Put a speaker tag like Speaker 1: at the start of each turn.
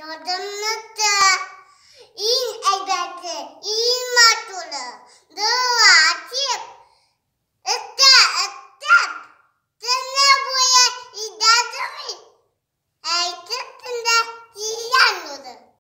Speaker 1: Notun notun